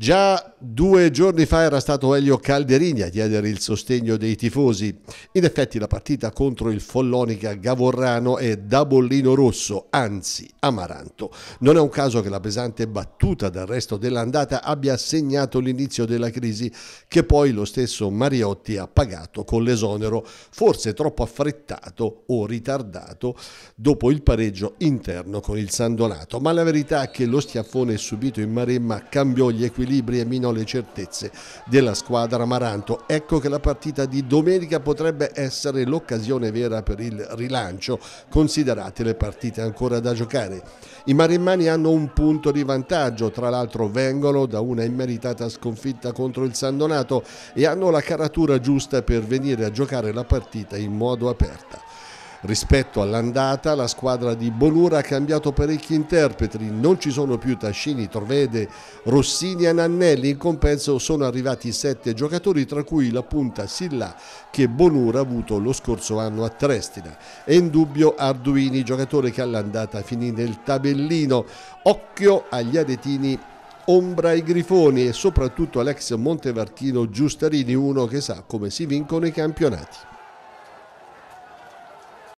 Già due giorni fa era stato Elio Calderini a chiedere il sostegno dei tifosi. In effetti la partita contro il Follonica Gavorrano è da bollino rosso, anzi amaranto. Non è un caso che la pesante battuta dal resto dell'andata abbia segnato l'inizio della crisi che poi lo stesso Mariotti ha pagato con l'esonero, forse troppo affrettato o ritardato, dopo il pareggio interno con il San Donato. Ma la verità è che lo schiaffone subito in Maremma cambiò gli equilibri squilibri e le certezze della squadra Amaranto. Ecco che la partita di domenica potrebbe essere l'occasione vera per il rilancio, considerate le partite ancora da giocare. I marimmani hanno un punto di vantaggio, tra l'altro vengono da una immeritata sconfitta contro il San Donato e hanno la caratura giusta per venire a giocare la partita in modo aperto. Rispetto all'andata, la squadra di Bolura ha cambiato parecchi interpreti, non ci sono più Tascini, Torvede, Rossini e Nannelli, in compenso sono arrivati sette giocatori, tra cui la punta Silla che Bolura ha avuto lo scorso anno a Trestina. È in dubbio Arduini, giocatore che all'andata finì nel tabellino. Occhio agli aretini ombra ai grifoni e soprattutto all'ex Montevarchino Giustarini, uno che sa come si vincono i campionati.